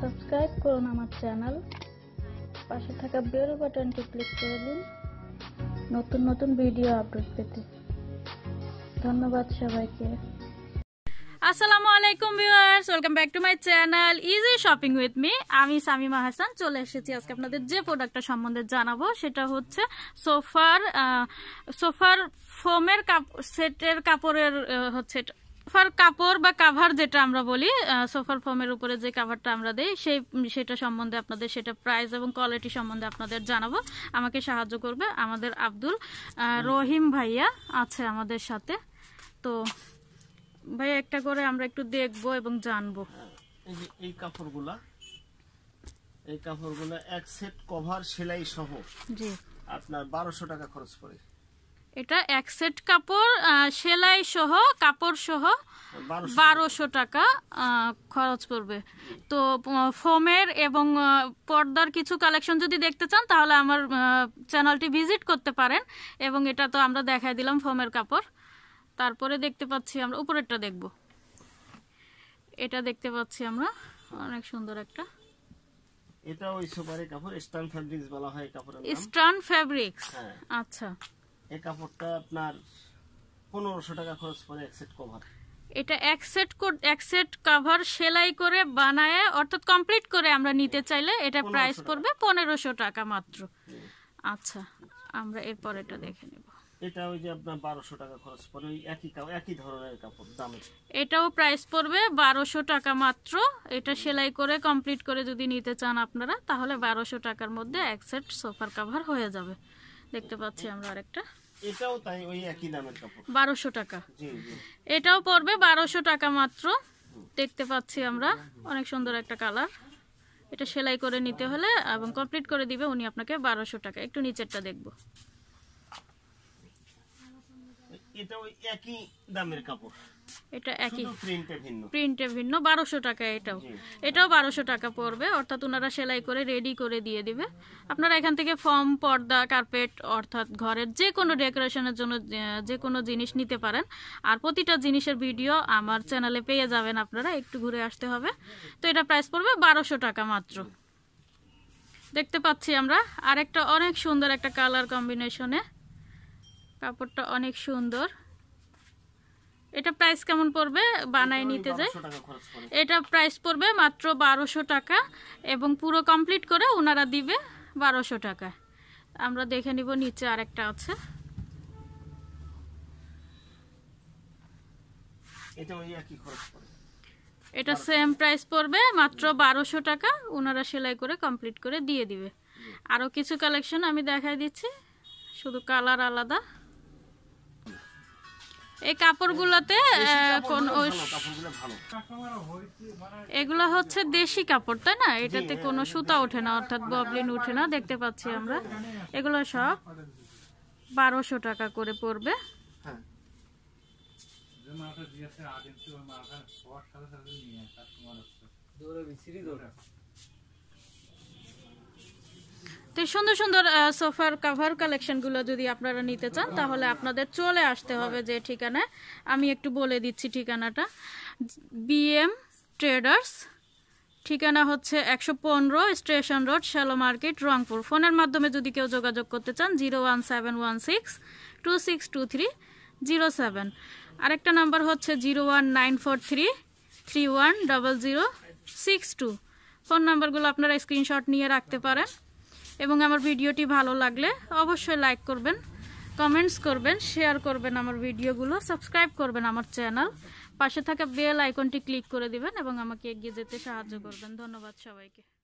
Subscribe করুন আমার channel পাশে থাকা বেল বাটনটি ক্লিক করে দিন নতুন নতুন ভিডিও আপডেট পেতে ধন্যবাদ সবাইকে আসসালামু আলাইকুম viewers welcome back to my channel easy shopping with me আমি সামিমা হাসান চলে এসেছি আজকে আপনাদের যে প্রোডাক্টটা সম্বন্ধে জানাবো সেটা হচ্ছে সোফার সোফার ফোমের কাপ সেটের কাপড়ের হচ্ছে সোফার কাপড় বা কাভার যেটা আমরা বলি সোফার ফোমের উপরে যে কাভারটা আমরা দিই সেই সেটা সম্বন্ধে আপনাদের সেটা প্রাইস এবং কোয়ালিটি সম্বন্ধে আপনাদের জানাবো আমাকে সাহায্য করবে আমাদের আব্দুল রহিম ভাইয়া আছে আমাদের সাথে তো ভাইয়া একটা করে আমরা একটু দেখবো এবং জানবো এই কাপড়গুলা এই কাপড়গুলো এক সেট কভার সেলাই সহ জি আপনার বারোশো টাকা খরচ পড়ে এটা এক সেট কাপড় সেলাই সহ কাপড় সহ বারোশো টাকা খরচ পড়বে তো ফোমের এবং পর্দার কিছু কালেকশন যদি দেখতে চান তাহলে আমার চ্যানেলটি ভিজিট করতে পারেন এবং এটা তো আমরা দেখাই দিলাম ফোমের কাপড় তারপরে দেখতে পাচ্ছি আমরা উপরেরটা দেখব এটা দেখতে পাচ্ছি আমরা অনেক সুন্দর একটা এটা ওই সুপারি কাপড় স্টান ফ্যাব্রিক্স বলা হয় কাপড়ের স্টান ফ্যাব্রিক্স হ্যাঁ। আচ্ছা এই কাপড়টা আপনার পনেরোশো টাকা খরচ পড়ে এক সেট কভার এটা এক সেট এক সেট কভার সেলাই করে বানায় অর্থাৎ কমপ্লিট করে আমরা নিতে হ্যাঁ, চাইলে এটা প্রাইস পড়বে পনেরোশো টাকা মাত্র আচ্ছা আমরা এরপর এটা দেখে নেব এটা ওই যে আপনার 1200 টাকা খরচ পড়ে ওই একই একই ধরনের কাপড় দামে এটাও প্রাইস পড়বে বারোশো টাকা মাত্র এটা সেলাই করে কমপ্লিট করে যদি নিতে চান আপনারা তাহলে বারোশো টাকার মধ্যে এক সেট সোফার কাভার হয়ে যাবে দেখতে পাচ্ছি আমরা আরেকটা এটাও তাই ওই একই দামের কাপড় 1200 টাকা এটাও পড়বে বারোশো টাকা মাত্র দেখতে পাচ্ছি আমরা অনেক সুন্দর একটা কালার এটা সেলাই করে নিতে হলে এবং কমপ্লিট করে দিবে উনি আপনাকে বারোশো টাকা একটু নিচেরটা দেখবো এটা একই দামের কাপড় এটা একই প্রিন্টে ভিন্ন প্রিন্টে ভিন্ন 1200 টাকা এটাও এটাও 1200 টাকা পড়বে অর্থাৎ ওনারা সেলাই করে রেডি করে দিয়ে দিবে আপনারা এখান থেকে ফর্ম পর্দা কার্পেট অর্থাৎ ঘরের যে কোনো ডেকোরেশনের জন্য যে কোনো জিনিস নিতে পারেন আর প্রতিটা জিনিসের ভিডিও আমার চ্যানেলে পেয়ে যাবেন আপনারা একটু ঘুরে আসতে হবে তো এটা প্রাইস পড়বে 1200 টাকা মাত্র দেখতে পাচ্ছি আমরা আরেকটা অনেক সুন্দর একটা কালার কম্বিনেশনে কাপড়টা অনেক সুন্দর এটা প্রাইস কেমন পড়বে বানায় নিতে যায় এটা প্রাইস পড়বে মাত্র বারোশো টাকা এবং পুরো কমপ্লিট করে ওনারা দিবে বারোশো টাকা আমরা দেখে নিব নিচে আরেকটা আছে এটা সেম প্রাইস পড়বে মাত্র বারোশো টাকা ওনারা সেলাই করে কমপ্লিট করে দিয়ে দিবে আরও কিছু কালেকশন আমি দেখাই দিচ্ছি শুধু কালার আলাদা এই কাপড়গুলোতে কোন এগুলো হচ্ছে দেশি কাপড় তাই না এটাতে কোনো সুতা ওঠে না অর্থাৎ ববলিন ওঠে না দেখতে পাচ্ছি আমরা এগুলো সব বারোশো টাকা করে পড়বে হ্যাঁ। তো সুন্দর সুন্দর সোফার কাভার কালেকশনগুলো যদি আপনারা নিতে চান তাহলে আপনাদের চলে আসতে হবে যে ঠিকানায় আমি একটু বলে দিচ্ছি ঠিকানাটা বিএম ট্রেডার্স ঠিকানা হচ্ছে একশো পনেরো station road shallow market Rangpur ফোনের মাধ্যমে যদি কেউ যোগাযোগ করতে চান zero one seven one six two six two three zero seven আরেকটা নাম্বার হচ্ছে zero one nine four three three one double zero six two phone নাম্বারগুলো আপনারা স্ক্রিনশট নিয়ে রাখতে পারেন এবং আমার ভিডিওটি ভালো লাগলে অবশ্যই লাইক করবেন কমেন্টস করবেন শেয়ার করবেন আমার ভিডিওগুলো সাবস্ক্রাইব করবেন আমার চ্যানেল পাশে থাকা বেল আইকনটি ক্লিক করে দিবেন এবং আমাকে এগিয়ে যেতে সাহায্য করবেন ধন্যবাদ সবাইকে